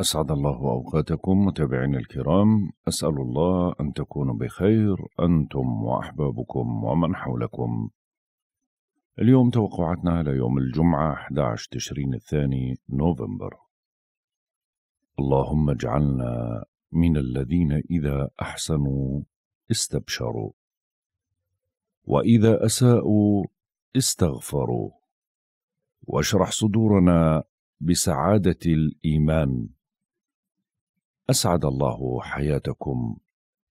أسعد الله أوقاتكم متابعينا الكرام أسأل الله أن تكونوا بخير أنتم وأحبابكم ومن حولكم اليوم توقعاتنا ليوم يوم الجمعة 11 تشرين الثاني نوفمبر اللهم اجعلنا من الذين إذا أحسنوا استبشروا وإذا أساءوا استغفروا واشرح صدورنا بسعادة الإيمان اسعد الله حياتكم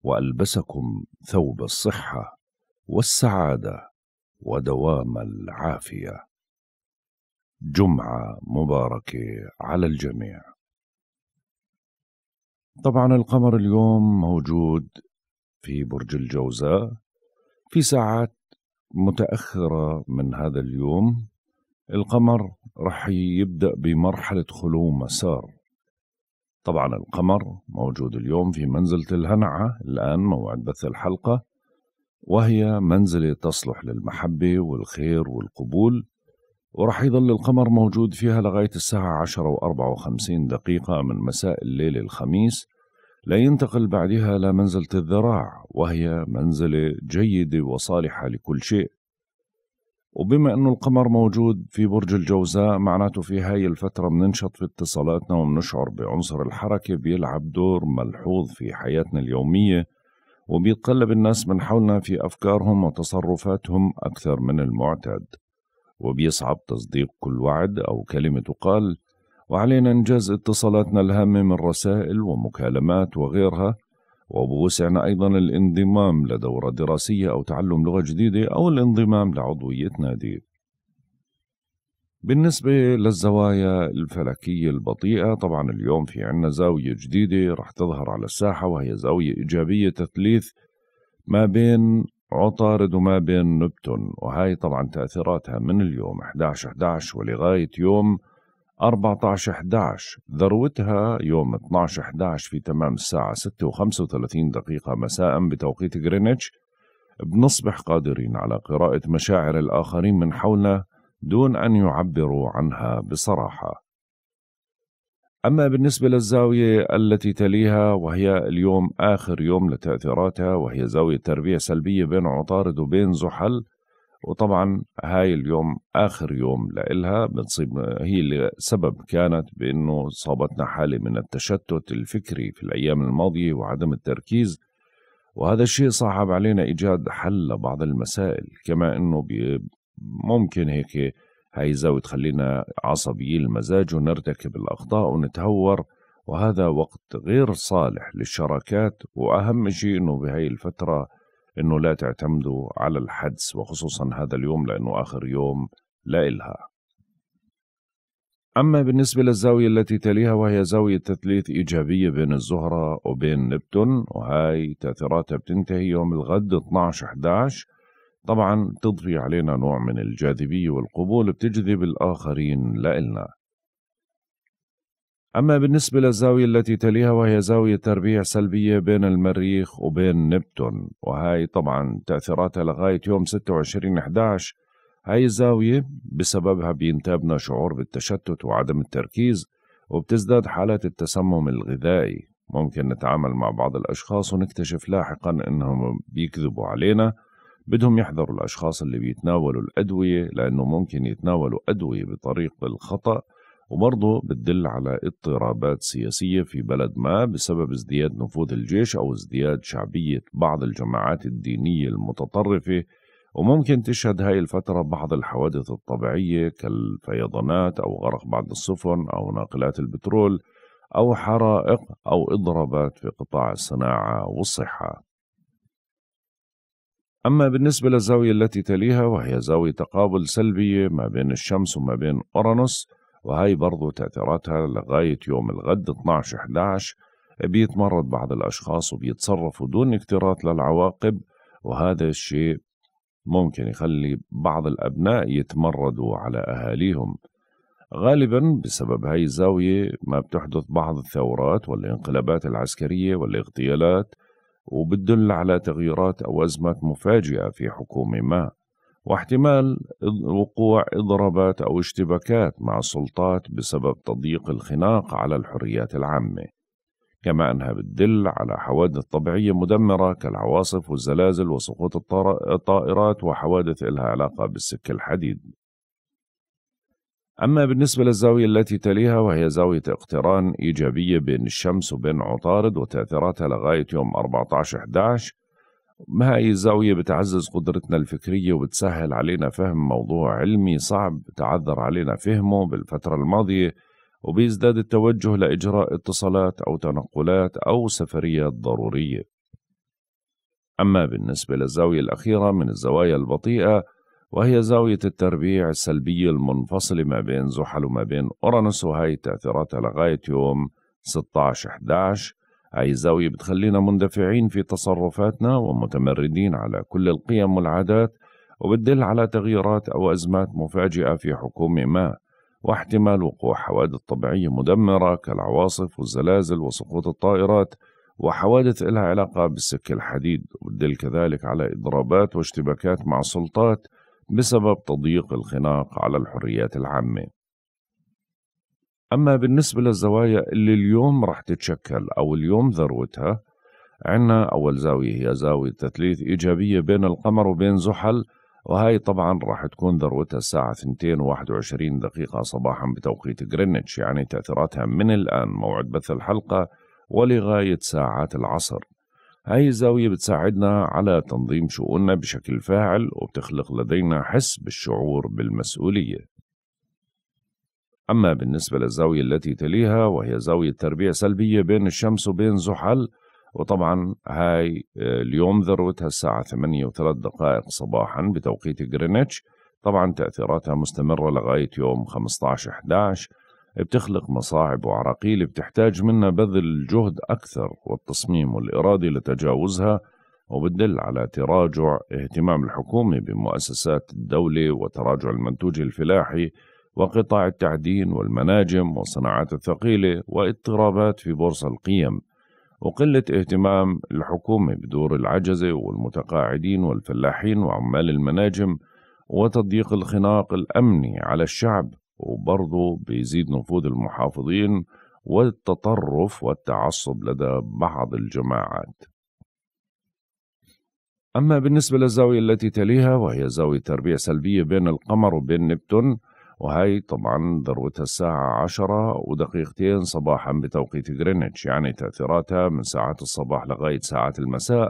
والبسكم ثوب الصحه والسعاده ودوام العافيه جمعه مباركه على الجميع طبعا القمر اليوم موجود في برج الجوزاء في ساعات متاخره من هذا اليوم القمر رح يبدا بمرحله خلو مسار طبعا القمر موجود اليوم في منزلة الهنعة الآن موعد بث الحلقة وهي منزلة تصلح للمحبة والخير والقبول ورح يظل القمر موجود فيها لغاية الساعة عشرة وأربعة وخمسين دقيقة من مساء الليل الخميس لا ينتقل بعدها لمنزلة الذراع وهي منزلة جيدة وصالحة لكل شيء وبما انه القمر موجود في برج الجوزاء معناته في هاي الفترة بننشط في اتصالاتنا وبنشعر بعنصر الحركة بيلعب دور ملحوظ في حياتنا اليومية وبيتقلب الناس من حولنا في أفكارهم وتصرفاتهم أكثر من المعتاد وبيصعب تصديق كل وعد أو كلمة تقال وعلينا إنجاز اتصالاتنا الهامة من رسائل ومكالمات وغيرها وبوسعنا أيضا الانضمام لدورة دراسية أو تعلم لغة جديدة أو الانضمام لعضوية نادي بالنسبة للزوايا الفلكية البطيئة طبعا اليوم في عنا زاوية جديدة رح تظهر على الساحة وهي زاوية إيجابية تثليث ما بين عطارد وما بين نبتون وهي طبعا تأثيراتها من اليوم 11-11 ولغاية يوم 14 11 ذروتها يوم 12 11 في تمام الساعة 6 و35 دقيقة مساء بتوقيت غرينتش بنصبح قادرين على قراءة مشاعر الآخرين من حولنا دون أن يعبروا عنها بصراحة أما بالنسبة للزاوية التي تليها وهي اليوم آخر يوم لتأثيراتها وهي زاوية تربية سلبية بين عطارد وبين زحل وطبعا هاي اليوم اخر يوم لها بنصيب هي اللي سبب كانت بانه صابتنا حاله من التشتت الفكري في الايام الماضيه وعدم التركيز وهذا الشيء صعب علينا ايجاد حل لبعض المسائل كما انه ممكن هيك هاي زاوية تخلينا عصبيين المزاج ونرتكب الأخطاء ونتهور وهذا وقت غير صالح للشراكات وأهم شيء أنه بهاي الفترة انه لا تعتمدوا على الحدس وخصوصا هذا اليوم لانه اخر يوم لإلها. أما بالنسبة للزاوية التي تليها وهي زاوية تثليث إيجابية بين الزهرة وبين نبتون وهاي تأثيراتها بتنتهي يوم الغد 12 11 طبعا تضفي علينا نوع من الجاذبية والقبول بتجذب الآخرين لإلنا أما بالنسبة للزاوية التي تليها وهي زاوية تربيع سلبية بين المريخ وبين نبتون وهي طبعا تأثيراتها لغاية يوم 26 11 هاي الزاوية بسببها بينتابنا شعور بالتشتت وعدم التركيز وبتزداد حالات التسمم الغذائي ممكن نتعامل مع بعض الأشخاص ونكتشف لاحقا أنهم بيكذبوا علينا بدهم يحذروا الأشخاص اللي بيتناولوا الأدوية لأنه ممكن يتناولوا أدوية بطريق الخطأ وبرضه بتدل على اضطرابات سياسية في بلد ما بسبب ازدياد نفوذ الجيش أو ازدياد شعبية بعض الجماعات الدينية المتطرفة وممكن تشهد هاي الفترة بعض الحوادث الطبيعية كالفيضانات أو غرق بعض السفن أو ناقلات البترول أو حرائق أو إضرابات في قطاع الصناعة والصحة أما بالنسبة للزاوية التي تليها وهي زاوية تقابل سلبية ما بين الشمس وما بين أورانوس وهي برضو تأثيراتها لغاية يوم الغد 12-11 بيتمرد بعض الأشخاص وبيتصرفوا دون اكتراث للعواقب وهذا الشيء ممكن يخلي بعض الأبناء يتمردوا على أهاليهم غالبا بسبب هاي الزاوية ما بتحدث بعض الثورات والانقلابات العسكرية والاغتيالات وبتدل على تغييرات أو أزمات مفاجئة في حكومة ما واحتمال وقوع اضرابات او اشتباكات مع السلطات بسبب تضييق الخناق على الحريات العامه كما انها بتدل على حوادث طبيعيه مدمره كالعواصف والزلازل وسقوط الطائرات وحوادث إلها علاقه بالسك الحديد أما بالنسبة للزاوية التي تليها وهي زاوية اقتران إيجابية بين الشمس وبين عطارد وتأثيراتها لغاية يوم 14/11 هاي الزاوية بتعزز قدرتنا الفكرية وبتسهل علينا فهم موضوع علمي صعب تعذر علينا فهمه بالفترة الماضية وبيزداد التوجه لإجراء اتصالات أو تنقلات أو سفريات ضرورية أما بالنسبة للزاوية الأخيرة من الزوايا البطيئة وهي زاوية التربيع السلبية المنفصلة ما بين زحل وما بين أورانوس وهي تأثيراتها لغاية يوم 16 11 أي الزاوية بتخلينا مندفعين في تصرفاتنا ومتمردين على كل القيم والعادات وبتدل على تغييرات أو أزمات مفاجئة في حكومة ما واحتمال وقوع حوادث طبيعية مدمرة كالعواصف والزلازل وسقوط الطائرات وحوادث لها علاقة بالسك الحديد وبتدل كذلك على إضرابات واشتباكات مع السلطات بسبب تضييق الخناق على الحريات العامة أما بالنسبة للزوايا اللي اليوم رح تتشكل أو اليوم ذروتها عنا أول زاوية هي زاوية تثليث إيجابية بين القمر وبين زحل وهي طبعا راح تكون ذروتها الساعة 2 21 دقيقة صباحا بتوقيت جرينتش يعني تأثيراتها من الآن موعد بث الحلقة ولغاية ساعات العصر هاي الزاوية بتساعدنا على تنظيم شؤوننا بشكل فاعل وبتخلق لدينا حس بالشعور بالمسؤولية أما بالنسبة للزاوية التي تليها وهي زاوية تربيع سلبية بين الشمس وبين زحل وطبعا هاي آه، اليوم ذروتها الساعة 8 وثلاث دقائق صباحا بتوقيت جرينتش طبعا تأثيراتها مستمرة لغاية يوم 15 11 بتخلق مصاعب وعراقيل بتحتاج منا بذل جهد أكثر والتصميم والإرادة لتجاوزها وبتدل على تراجع اهتمام الحكومة بمؤسسات الدولة وتراجع المنتوج الفلاحي وقطاع التعدين والمناجم والصناعات الثقيلة واضطرابات في بورصة القيم وقلة اهتمام الحكومة بدور العجزة والمتقاعدين والفلاحين وعمال المناجم وتضييق الخناق الأمني على الشعب وبرضه بيزيد نفوذ المحافظين والتطرف والتعصب لدى بعض الجماعات أما بالنسبة للزاوية التي تليها وهي زاوية تربيع سلبية بين القمر وبين نبتون وهي طبعا ذروتها الساعة عشرة ودقيقتين صباحا بتوقيت غرينتش يعني تأثيراتها من ساعات الصباح لغاية ساعات المساء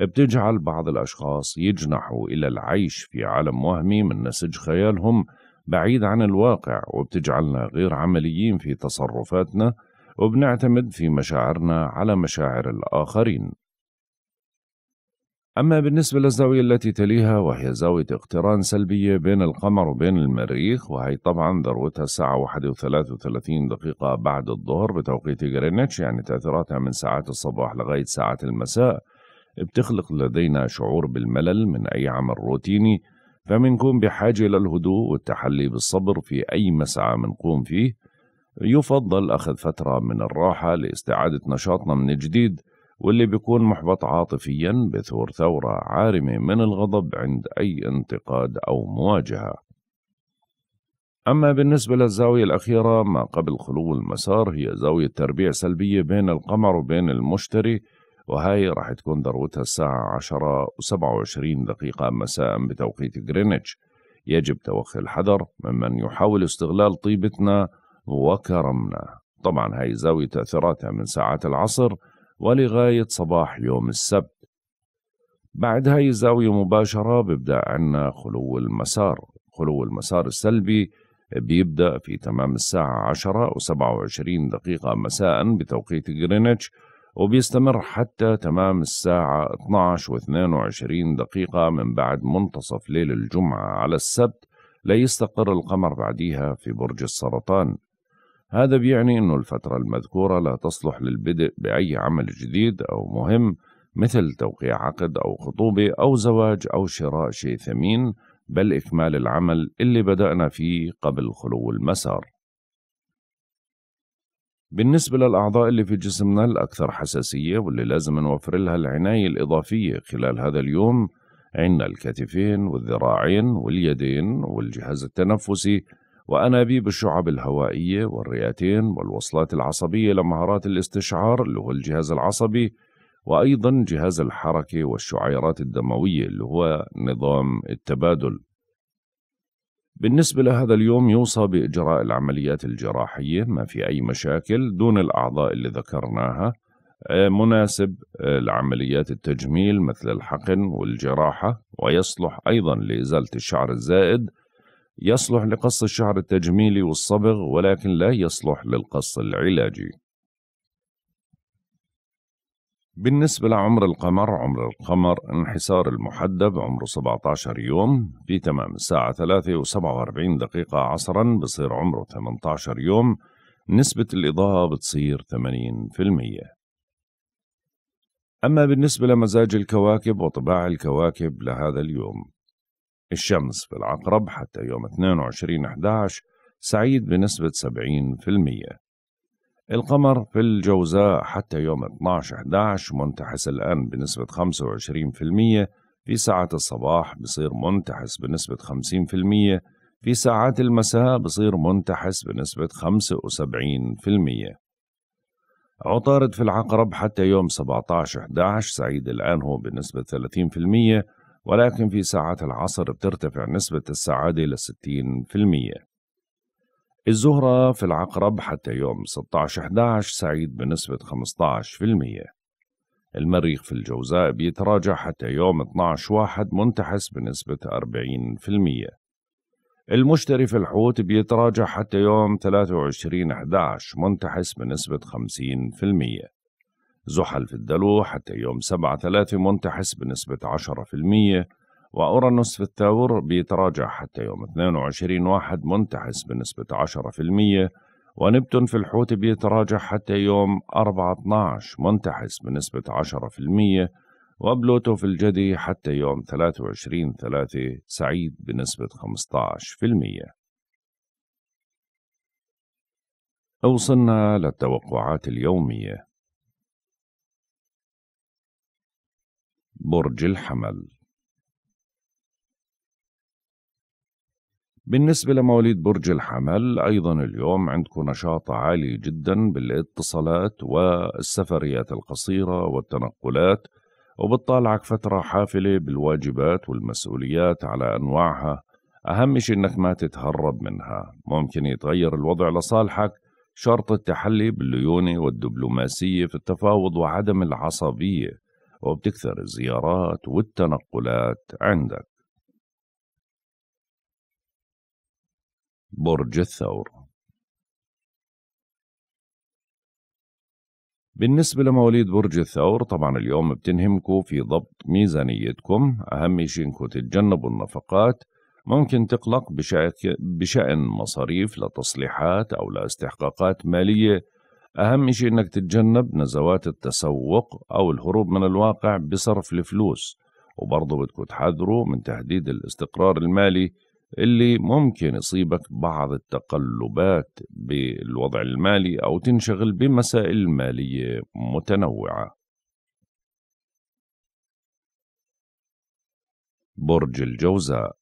بتجعل بعض الأشخاص يجنحوا إلى العيش في عالم وهمي من نسج خيالهم بعيد عن الواقع وبتجعلنا غير عمليين في تصرفاتنا وبنعتمد في مشاعرنا على مشاعر الآخرين أما بالنسبة للزاوية التي تليها وهي زاوية اقتران سلبية بين القمر وبين المريخ وهي طبعا ذروتها الساعة 1 دقيقة بعد الظهر بتوقيت جرينتش يعني تأثيراتها من ساعات الصباح لغاية ساعات المساء بتخلق لدينا شعور بالملل من أي عمل روتيني فمنكون بحاجة للهدوء والتحلي بالصبر في أي مسعى منقوم فيه يفضل أخذ فترة من الراحة لاستعادة نشاطنا من جديد واللي بيكون محبط عاطفيا بثور ثورة عارمة من الغضب عند أي انتقاد أو مواجهة أما بالنسبة للزاوية الأخيرة ما قبل خلو المسار هي زاوية تربيع سلبية بين القمر وبين المشتري وهاي راح تكون ذروتها الساعة 10 و27 دقيقة مساء بتوقيت غرينتش يجب توخي الحذر ممن يحاول استغلال طيبتنا وكرمنا طبعا هاي زاوية تأثيراتها من ساعات العصر ولغاية صباح يوم السبت بعد هاي الزاوية مباشرة بيبدأ عنا خلو المسار خلو المسار السلبي بيبدأ في تمام الساعة عشرة وسبعة وعشرين دقيقة مساء بتوقيت غرينتش وبيستمر حتى تمام الساعة 12 و22 دقيقة من بعد منتصف ليل الجمعة على السبت ليستقر القمر بعديها في برج السرطان هذا بيعني أنه الفترة المذكورة لا تصلح للبدء بأي عمل جديد أو مهم مثل توقيع عقد أو خطوبة أو زواج أو شراء شيء ثمين بل إكمال العمل اللي بدأنا فيه قبل خلو المسار بالنسبة للأعضاء اللي في جسمنا الأكثر حساسية واللي لازم نوفر لها العناية الإضافية خلال هذا اليوم عندنا الكتفين والذراعين واليدين والجهاز التنفسي وأنابيب الشعب الهوائية والرئتين والوصلات العصبية لمهارات الاستشعار اللي هو الجهاز العصبي وأيضا جهاز الحركة والشعيرات الدموية اللي هو نظام التبادل بالنسبة لهذا اليوم يوصى بإجراء العمليات الجراحية ما في أي مشاكل دون الأعضاء اللي ذكرناها آه، مناسب آه، لعمليات التجميل مثل الحقن والجراحة ويصلح أيضا لإزالة الشعر الزائد يصلح لقص الشعر التجميلي والصبغ ولكن لا يصلح للقص العلاجي بالنسبة لعمر القمر عمر القمر انحسار المحدب عمره 17 يوم في تمام الساعة 3 و 47 دقيقة عصرا بصير عمره 18 يوم نسبة الإضاءة بتصير 80% أما بالنسبة لمزاج الكواكب وطباع الكواكب لهذا اليوم الشمس في العقرب حتى يوم 22 11 سعيد بنسبة 70% القمر في الجوزاء حتى يوم 12 11 منتحس الآن بنسبة 25% في ساعات الصباح بصير منتحس بنسبة 50% في ساعات المساء بصير منتحس بنسبة 75% عطارد في العقرب حتى يوم 17 11 سعيد الآن هو بنسبة ولكن في ساعات العصر بترتفع نسبة السعادة إلى 60% الزهرة في العقرب حتى يوم 16/11 سعيد بنسبة 15% المريخ في الجوزاء بيتراجع حتى يوم 12/1 منتحس بنسبة 40% المشتري في الحوت بيتراجع حتى يوم 23/11 منتحس بنسبة زحل في الدلو حتى يوم 7 3 منتحس بنسبة 10% وأورانوس في الثور بيتراجع حتى يوم 22 1 منتحس بنسبة 10% ونبتون في الحوت بيتراجع حتى يوم 4 12 منتحس بنسبة 10% وبلوتو في الجدي حتى يوم 23 3 سعيد بنسبة 15% وصلنا للتوقعات اليومية برج الحمل بالنسبة لمواليد برج الحمل أيضا اليوم عندكم نشاط عالي جدا بالاتصالات والسفريات القصيرة والتنقلات وبتطالعك فترة حافلة بالواجبات والمسؤوليات على أنواعها أهم شيء إنك ما تتهرب منها ممكن يتغير الوضع لصالحك شرط التحلي بالليونة والدبلوماسية في التفاوض وعدم العصبية وبتكثر الزيارات والتنقلات عندك برج الثور بالنسبة لمواليد برج الثور طبعا اليوم بتنهمكوا في ضبط ميزانيتكم أهم شيء إنكم تتجنبوا النفقات ممكن تقلق بشأن مصاريف لتصليحات أو لاستحقاقات مالية أهم شيء أنك تتجنب نزوات التسوق أو الهروب من الواقع بصرف الفلوس وبرضه بدكم تحذروا من تهديد الاستقرار المالي اللي ممكن يصيبك بعض التقلبات بالوضع المالي أو تنشغل بمسائل مالية متنوعة برج الجوزاء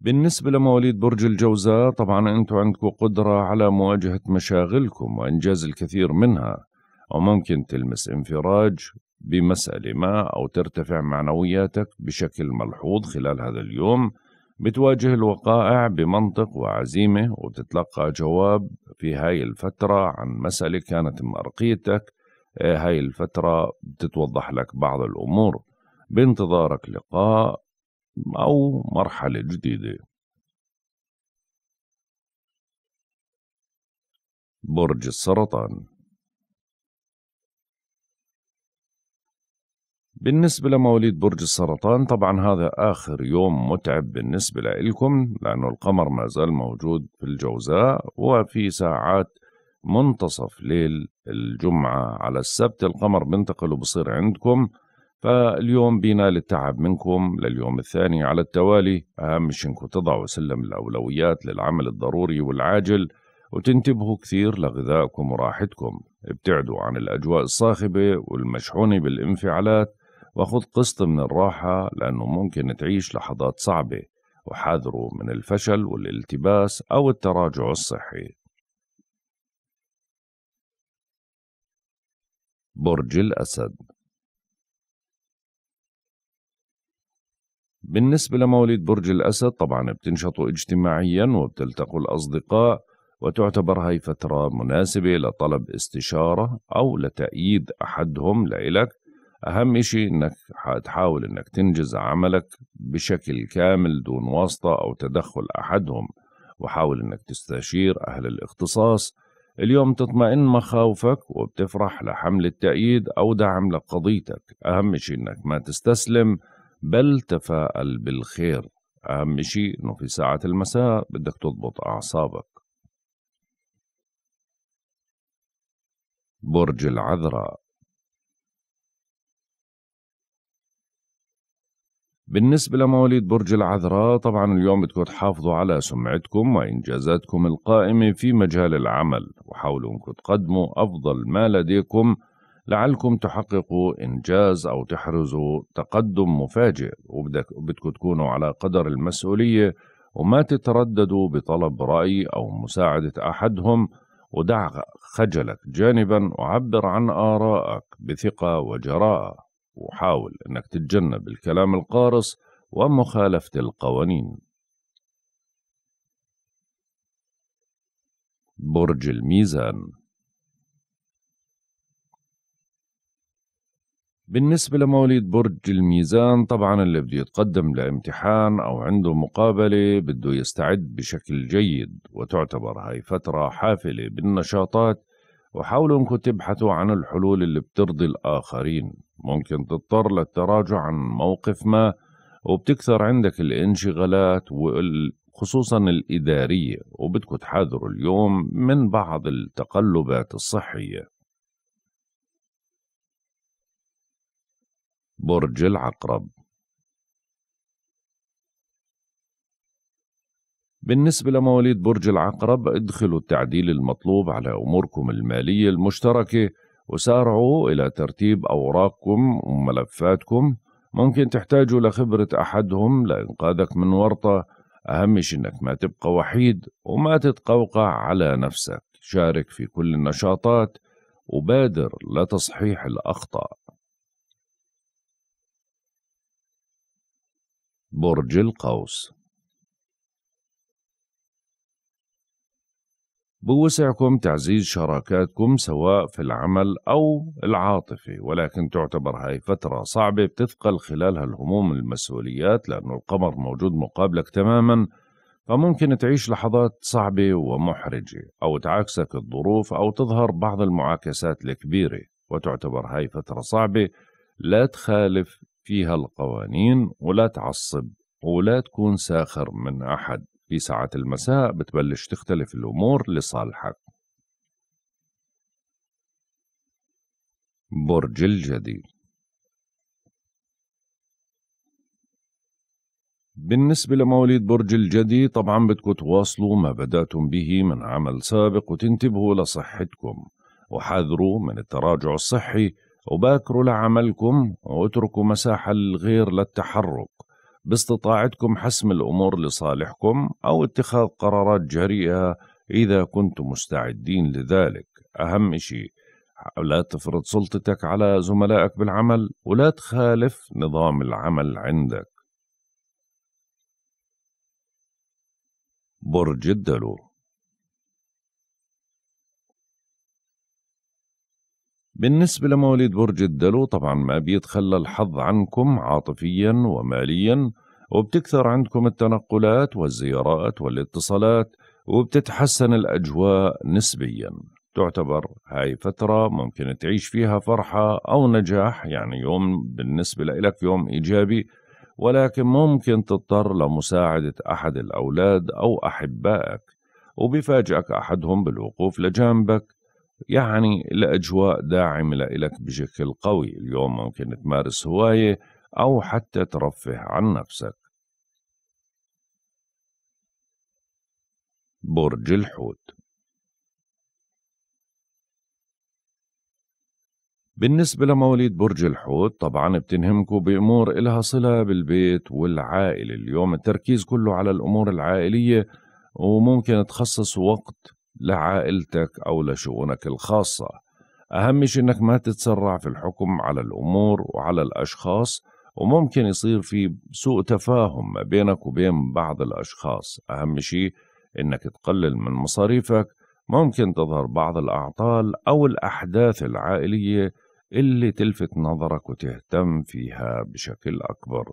بالنسبة لمواليد برج الجوزاء طبعا أنتم عندكم قدرة على مواجهة مشاغلكم وإنجاز الكثير منها وممكن تلمس انفراج بمسألة ما أو ترتفع معنوياتك بشكل ملحوظ خلال هذا اليوم بتواجه الوقائع بمنطق وعزيمة وتتلقى جواب في هاي الفترة عن مسألة كانت مرقيتك آه، هاي الفترة بتتوضح لك بعض الأمور بانتظارك لقاء أو مرحلة جديدة برج السرطان بالنسبة لمواليد برج السرطان طبعا هذا آخر يوم متعب بالنسبة لكم لأنه القمر ما زال موجود في الجوزاء وفي ساعات منتصف ليل الجمعة على السبت القمر بنتقل وبصير عندكم فاليوم بينا للتعب منكم لليوم الثاني على التوالي أهم شيء إنكم تضعوا سلم الأولويات للعمل الضروري والعاجل وتنتبهوا كثير لغذائكم وراحتكم ابتعدوا عن الأجواء الصاخبة والمشحونة بالانفعالات وخذ قسط من الراحة لأنه ممكن تعيش لحظات صعبة وحاذروا من الفشل والالتباس أو التراجع الصحي برج الأسد بالنسبة لمواليد برج الأسد طبعا بتنشطوا اجتماعيا وبتلتقوا الأصدقاء وتعتبر هاي فترة مناسبة لطلب استشارة أو لتأييد أحدهم لإلك أهم شيء إنك تحاول إنك تنجز عملك بشكل كامل دون واسطة أو تدخل أحدهم وحاول إنك تستشير أهل الاختصاص اليوم تطمئن مخاوفك وبتفرح لحملة تأييد أو دعم لقضيتك أهم شيء إنك ما تستسلم بل تفاءل بالخير أهم شيء إنه في ساعة المساء بدك تضبط أعصابك برج العذراء بالنسبة لمواليد برج العذراء طبعا اليوم بدكم تحافظوا على سمعتكم وإنجازاتكم القائمة في مجال العمل وحاولوا أنكم تقدموا أفضل ما لديكم لعلكم تحققوا إنجاز أو تحرزوا تقدم مفاجئ وبدكم تكونوا على قدر المسؤولية وما تترددوا بطلب رأي أو مساعدة أحدهم ودع خجلك جانبا وعبر عن آرائك بثقة وجراءة وحاول أنك تتجنب الكلام القارص ومخالفة القوانين برج الميزان بالنسبة لمواليد برج الميزان طبعا اللي بده يتقدم لامتحان أو عنده مقابلة بده يستعد بشكل جيد وتعتبر هاي فترة حافلة بالنشاطات وحاولوا انكم تبحثوا عن الحلول اللي بترضي الآخرين ممكن تضطر للتراجع عن موقف ما وبتكثر عندك الانشغالات خصوصا الإدارية وبدكم تحاذروا اليوم من بعض التقلبات الصحية برج العقرب بالنسبة لمواليد برج العقرب ادخلوا التعديل المطلوب على أموركم المالية المشتركة وسارعوا إلى ترتيب أوراقكم وملفاتكم ممكن تحتاجوا لخبرة أحدهم لإنقاذك من ورطة أهم شيء إنك ما تبقى وحيد وما تتقوقع على نفسك شارك في كل النشاطات وبادر لتصحيح الأخطاء برج القوس بوسعكم تعزيز شراكاتكم سواء في العمل أو العاطفي ولكن تعتبر هاي فترة صعبة بتثقل خلالها الهموم المسؤوليات لأنه القمر موجود مقابلك تماما فممكن تعيش لحظات صعبة ومحرجة أو تعاكسك الظروف أو تظهر بعض المعاكسات الكبيرة وتعتبر هاي فترة صعبة لا تخالف فيها القوانين ولا تعصب ولا تكون ساخر من أحد في ساعة المساء بتبلش تختلف الأمور لصالحك برج الجدي بالنسبة لمواليد برج الجدي طبعا بدكم تواصلوا ما بدأتم به من عمل سابق وتنتبهوا لصحتكم وحذروا من التراجع الصحي وباكروا لعملكم واتركوا مساحة للغير للتحرك باستطاعتكم حسم الأمور لصالحكم أو اتخاذ قرارات جريئة إذا كنتم مستعدين لذلك أهم شيء لا تفرض سلطتك على زملائك بالعمل ولا تخالف نظام العمل عندك برج الدلو بالنسبة لمواليد برج الدلو طبعا ما بيتخلى الحظ عنكم عاطفيا وماليا وبتكثر عندكم التنقلات والزيارات والاتصالات وبتتحسن الأجواء نسبيا تعتبر هاي فترة ممكن تعيش فيها فرحة أو نجاح يعني يوم بالنسبة لك يوم إيجابي ولكن ممكن تضطر لمساعدة أحد الأولاد أو أحبائك وبيفاجئك أحدهم بالوقوف لجانبك يعني الأجواء داعمة لإلك بشكل قوي اليوم ممكن تمارس هواية أو حتى ترفه عن نفسك برج الحوت بالنسبة لمواليد برج الحوت طبعا بتنهمكوا بأمور إلها صلة بالبيت والعائلة اليوم التركيز كله على الأمور العائلية وممكن تخصص وقت لعائلتك أو لشؤونك الخاصة أهم شيء أنك ما تتسرع في الحكم على الأمور وعلى الأشخاص وممكن يصير في سوء تفاهم ما بينك وبين بعض الأشخاص أهم شيء أنك تقلل من مصاريفك ممكن تظهر بعض الأعطال أو الأحداث العائلية اللي تلفت نظرك وتهتم فيها بشكل أكبر